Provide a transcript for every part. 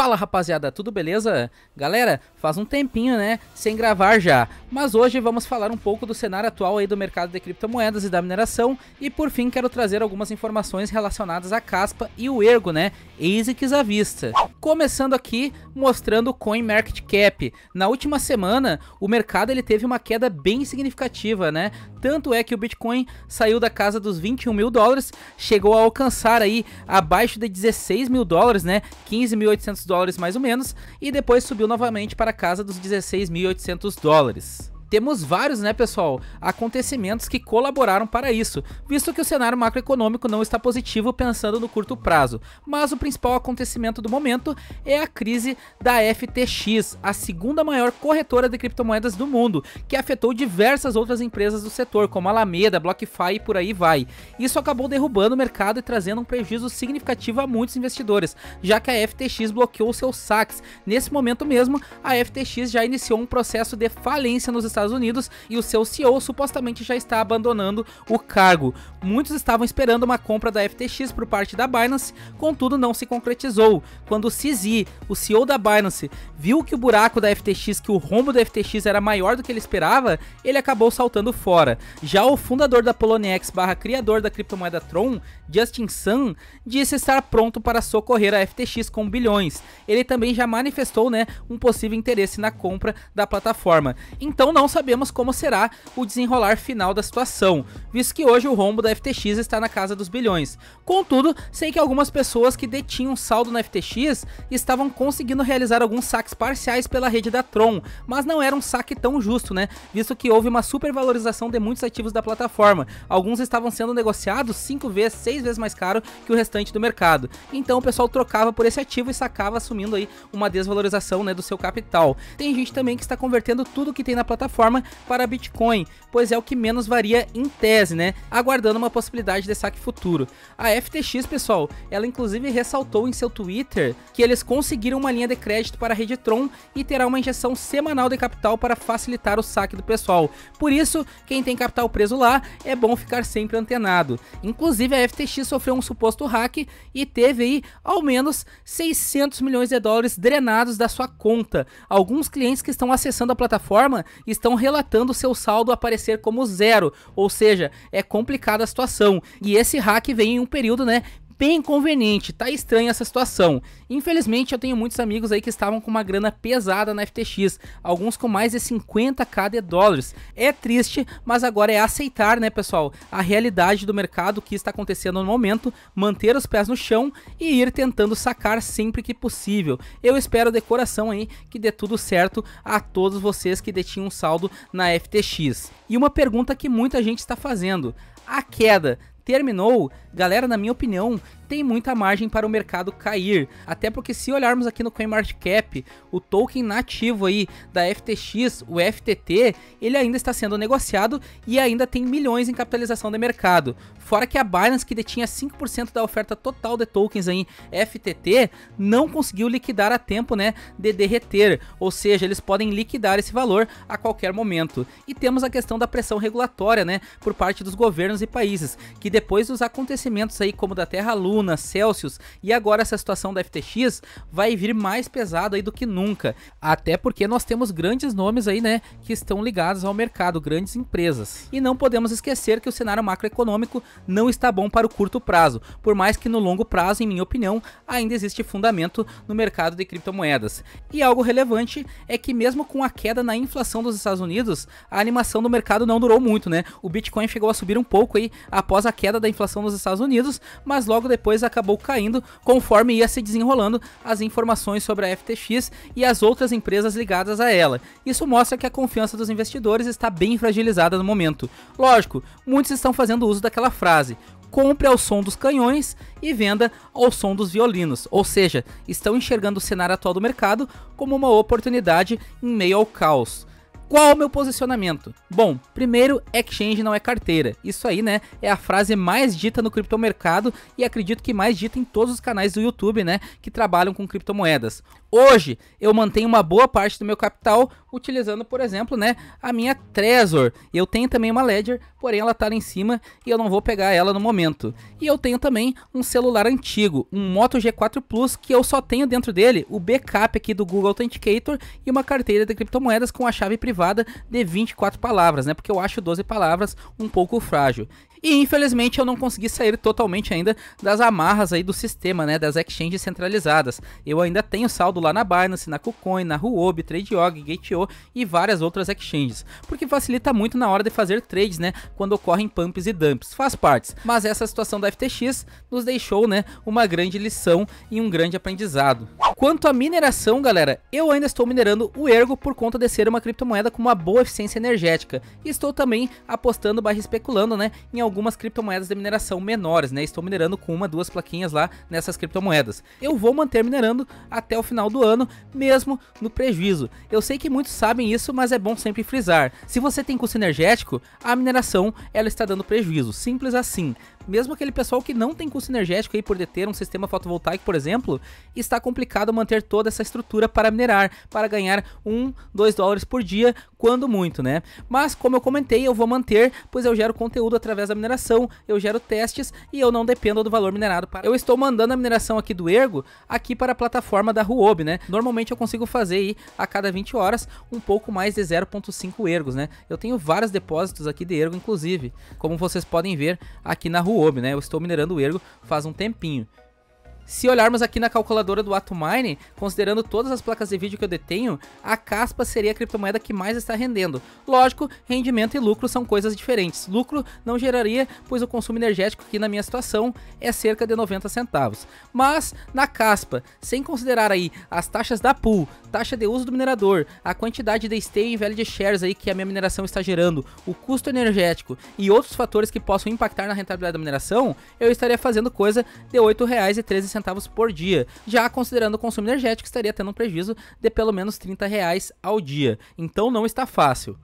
Fala rapaziada, tudo beleza? Galera, faz um tempinho né, sem gravar já, mas hoje vamos falar um pouco do cenário atual aí do mercado de criptomoedas e da mineração e por fim quero trazer algumas informações relacionadas à Caspa e o Ergo né, ASICs à vista. Começando aqui mostrando o CoinMarketCap, na última semana o mercado ele teve uma queda bem significativa né, tanto é que o Bitcoin saiu da casa dos 21 mil dólares, chegou a alcançar aí abaixo de 16 mil dólares né, 15.800 dólares mais ou menos, e depois subiu novamente para a casa dos 16.800 dólares. Temos vários, né pessoal, acontecimentos que colaboraram para isso, visto que o cenário macroeconômico não está positivo pensando no curto prazo. Mas o principal acontecimento do momento é a crise da FTX, a segunda maior corretora de criptomoedas do mundo, que afetou diversas outras empresas do setor, como Alameda, BlockFi e por aí vai. Isso acabou derrubando o mercado e trazendo um prejuízo significativo a muitos investidores, já que a FTX bloqueou seus saques. Nesse momento mesmo, a FTX já iniciou um processo de falência nos Estados Estados Unidos e o seu CEO supostamente já está abandonando o cargo. Muitos estavam esperando uma compra da FTX por parte da Binance, contudo não se concretizou. Quando o CZ, o CEO da Binance, viu que o buraco da FTX, que o rombo da FTX era maior do que ele esperava, ele acabou saltando fora. Já o fundador da Poloniex barra criador da criptomoeda Tron, Justin Sun, disse estar pronto para socorrer a FTX com bilhões. Ele também já manifestou né, um possível interesse na compra da plataforma. Então não sabemos como será o desenrolar final da situação, visto que hoje o rombo da FTX está na casa dos bilhões. Contudo, sei que algumas pessoas que detinham saldo na FTX estavam conseguindo realizar alguns saques parciais pela rede da Tron, mas não era um saque tão justo, né? Visto que houve uma supervalorização de muitos ativos da plataforma. Alguns estavam sendo negociados 5 vezes, 6 vezes mais caro que o restante do mercado. Então o pessoal trocava por esse ativo e sacava assumindo aí uma desvalorização, né, do seu capital. Tem gente também que está convertendo tudo que tem na plataforma plataforma para Bitcoin, pois é o que menos varia em tese, né? Aguardando uma possibilidade de saque futuro. A FTX, pessoal, ela inclusive ressaltou em seu Twitter que eles conseguiram uma linha de crédito para a rede Tron e terá uma injeção semanal de capital para facilitar o saque do pessoal. Por isso, quem tem capital preso lá, é bom ficar sempre antenado. Inclusive, a FTX sofreu um suposto hack e teve aí ao menos 600 milhões de dólares drenados da sua conta. Alguns clientes que estão acessando a plataforma estão estão relatando seu saldo aparecer como zero, ou seja, é complicada a situação. E esse hack vem em um período, né, bem conveniente, tá estranha essa situação. Infelizmente eu tenho muitos amigos aí que estavam com uma grana pesada na FTX, alguns com mais de 50k de dólares. É triste, mas agora é aceitar, né pessoal, a realidade do mercado que está acontecendo no momento, manter os pés no chão e ir tentando sacar sempre que possível. Eu espero de coração aí que dê tudo certo a todos vocês que detinham um saldo na FTX. E uma pergunta que muita gente está fazendo, a queda terminou? galera, na minha opinião, tem muita margem para o mercado cair. Até porque se olharmos aqui no CoinMarketCap, o token nativo aí da FTX, o FTT, ele ainda está sendo negociado e ainda tem milhões em capitalização de mercado. Fora que a Binance, que detinha 5% da oferta total de tokens aí, FTT, não conseguiu liquidar a tempo, né, de derreter. Ou seja, eles podem liquidar esse valor a qualquer momento. E temos a questão da pressão regulatória, né, por parte dos governos e países, que depois dos acontecimentos acontecimentos aí como da Terra Luna, Celsius e agora essa situação da FTX vai vir mais pesado aí do que nunca. Até porque nós temos grandes nomes aí, né, que estão ligados ao mercado, grandes empresas. E não podemos esquecer que o cenário macroeconômico não está bom para o curto prazo, por mais que no longo prazo, em minha opinião, ainda existe fundamento no mercado de criptomoedas. E algo relevante é que mesmo com a queda na inflação dos Estados Unidos, a animação do mercado não durou muito, né? O Bitcoin chegou a subir um pouco aí após a queda da inflação nos Estados Estados Unidos, mas logo depois acabou caindo conforme ia se desenrolando as informações sobre a FTX e as outras empresas ligadas a ela. Isso mostra que a confiança dos investidores está bem fragilizada no momento. Lógico, muitos estão fazendo uso daquela frase: compre ao som dos canhões e venda ao som dos violinos. Ou seja, estão enxergando o cenário atual do mercado como uma oportunidade em meio ao caos. Qual o meu posicionamento? Bom, primeiro, exchange não é carteira. Isso aí, né, é a frase mais dita no criptomercado e acredito que mais dita em todos os canais do YouTube, né, que trabalham com criptomoedas. Hoje, eu mantenho uma boa parte do meu capital utilizando, por exemplo, né, a minha Trezor. Eu tenho também uma Ledger, porém ela tá lá em cima e eu não vou pegar ela no momento. E eu tenho também um celular antigo, um Moto G4 Plus, que eu só tenho dentro dele o backup aqui do Google Authenticator e uma carteira de criptomoedas com a chave privada elevada de 24 palavras, né? Porque eu acho 12 palavras um pouco frágil. E infelizmente eu não consegui sair totalmente ainda das amarras aí do sistema, né, das exchanges centralizadas. Eu ainda tenho saldo lá na Binance, na KuCoin, na Huobi, TradeOg, Gate.io e várias outras exchanges, porque facilita muito na hora de fazer trades, né, quando ocorrem pumps e dumps. Faz parte. Mas essa situação da FTX nos deixou, né, uma grande lição e um grande aprendizado. Quanto à mineração, galera, eu ainda estou minerando o Ergo por conta de ser uma criptomoeda com uma boa eficiência energética. E estou também apostando/especulando, né, em algumas criptomoedas de mineração menores, né? Estou minerando com uma, duas plaquinhas lá nessas criptomoedas. Eu vou manter minerando até o final do ano, mesmo no prejuízo. Eu sei que muitos sabem isso, mas é bom sempre frisar. Se você tem custo energético, a mineração ela está dando prejuízo, simples assim mesmo aquele pessoal que não tem custo energético aí por deter um sistema fotovoltaico, por exemplo, está complicado manter toda essa estrutura para minerar, para ganhar 1, 2 dólares por dia, quando muito, né? Mas como eu comentei, eu vou manter, pois eu gero conteúdo através da mineração, eu gero testes e eu não dependo do valor minerado. Para... Eu estou mandando a mineração aqui do Ergo aqui para a plataforma da Ruob, né? Normalmente eu consigo fazer aí a cada 20 horas um pouco mais de 0.5 ergos, né? Eu tenho vários depósitos aqui de ergo, inclusive, como vocês podem ver aqui na Huobi. Ome, né? Eu estou minerando o Ergo faz um tempinho. Se olharmos aqui na calculadora do Atomine, considerando todas as placas de vídeo que eu detenho, a Caspa seria a criptomoeda que mais está rendendo. Lógico, rendimento e lucro são coisas diferentes. Lucro não geraria, pois o consumo energético aqui na minha situação é cerca de 90 centavos. Mas na Caspa, sem considerar aí as taxas da pool, taxa de uso do minerador, a quantidade de stay e value shares aí que a minha mineração está gerando, o custo energético e outros fatores que possam impactar na rentabilidade da mineração, eu estaria fazendo coisa de R$ 8,13 centavos por dia, já considerando o consumo energético, estaria tendo um prejuízo de pelo menos 30 reais ao dia. Então não está fácil.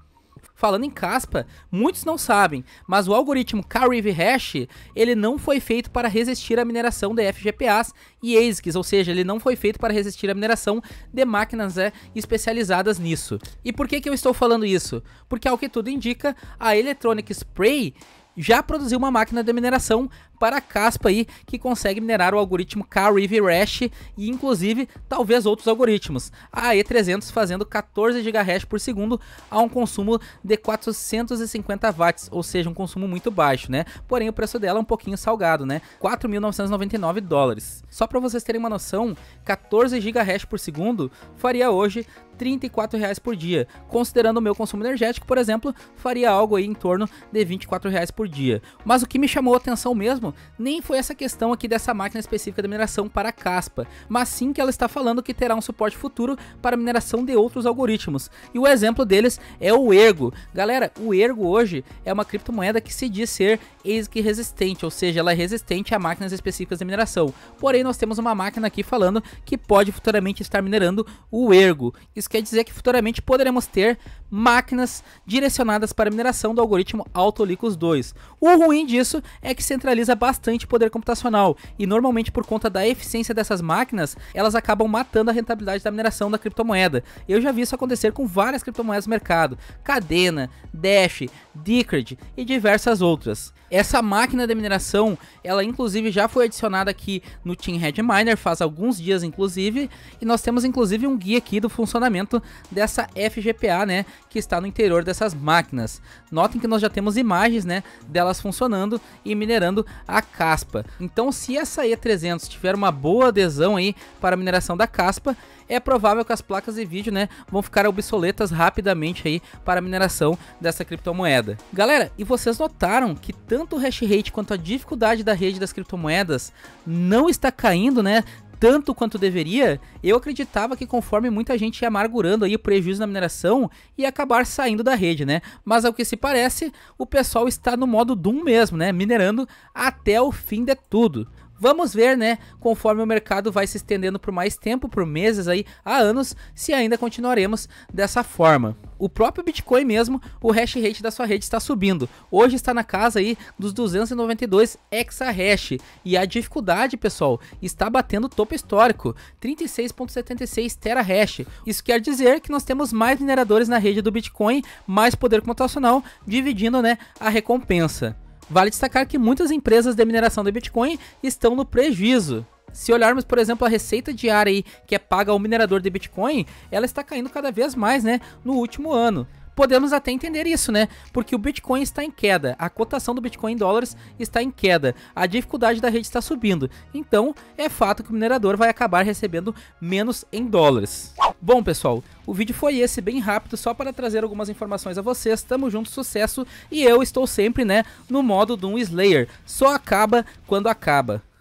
Falando em caspa, muitos não sabem, mas o algoritmo Cariv Hash, ele não foi feito para resistir à mineração de FGPAs e ASICs, ou seja, ele não foi feito para resistir à mineração de máquinas é, especializadas nisso. E por que, que eu estou falando isso? Porque ao que tudo indica, a Electronic Spray já produziu uma máquina de mineração para a Caspa aí, que consegue minerar o algoritmo k rash e inclusive talvez outros algoritmos. A E300 fazendo 14 GHz por segundo a um consumo de 450 watts, ou seja, um consumo muito baixo, né? Porém o preço dela é um pouquinho salgado, né? 4.999 dólares. Só para vocês terem uma noção, 14 GHz por segundo faria hoje 34 reais por dia. Considerando o meu consumo energético, por exemplo, faria algo aí em torno de 24 reais por dia. Mas o que me chamou a atenção mesmo nem foi essa questão aqui dessa máquina específica de mineração para caspa, mas sim que ela está falando que terá um suporte futuro para mineração de outros algoritmos. E o exemplo deles é o Ergo. Galera, o Ergo hoje é uma criptomoeda que se diz ser ASIC resistente, ou seja, ela é resistente a máquinas específicas de mineração. Porém, nós temos uma máquina aqui falando que pode futuramente estar minerando o Ergo. Isso quer dizer que futuramente poderemos ter máquinas direcionadas para mineração do algoritmo Autolicos 2. O ruim disso é que centraliza bastante poder computacional e normalmente por conta da eficiência dessas máquinas, elas acabam matando a rentabilidade da mineração da criptomoeda. Eu já vi isso acontecer com várias criptomoedas no mercado, Cadena, Dash, Decred e diversas outras. Essa máquina de mineração, ela inclusive já foi adicionada aqui no Team Head Miner faz alguns dias inclusive, e nós temos inclusive um guia aqui do funcionamento funcionamento dessa FGPA, né, que está no interior dessas máquinas. Notem que nós já temos imagens, né, delas funcionando e minerando a caspa. Então, se essa E300 tiver uma boa adesão aí para a mineração da caspa, é provável que as placas de vídeo, né, vão ficar obsoletas rapidamente aí para a mineração dessa criptomoeda. Galera, e vocês notaram que tanto o hash rate quanto a dificuldade da rede das criptomoedas não está caindo, né? tanto quanto deveria, eu acreditava que conforme muita gente ia amargurando aí o prejuízo na mineração, ia acabar saindo da rede, né? Mas ao que se parece, o pessoal está no modo Doom mesmo, né? Minerando até o fim de tudo. Vamos ver, né, conforme o mercado vai se estendendo por mais tempo, por meses aí, há anos, se ainda continuaremos dessa forma. O próprio Bitcoin mesmo, o hash rate da sua rede está subindo. Hoje está na casa aí dos 292 exahash. E a dificuldade, pessoal, está batendo topo histórico, 36.76 terahash. Isso quer dizer que nós temos mais mineradores na rede do Bitcoin, mais poder computacional, dividindo, né, a recompensa. Vale destacar que muitas empresas de mineração de Bitcoin estão no prejuízo. Se olharmos, por exemplo, a receita diária aí que é paga ao minerador de Bitcoin, ela está caindo cada vez mais, né, no último ano podemos até entender isso, né? Porque o Bitcoin está em queda, a cotação do Bitcoin em dólares está em queda, a dificuldade da rede está subindo. Então, é fato que o minerador vai acabar recebendo menos em dólares. Bom, pessoal, o vídeo foi esse, bem rápido, só para trazer algumas informações a vocês. Tamo junto, sucesso. E eu estou sempre, né, no modo de um Slayer. Só acaba quando acaba.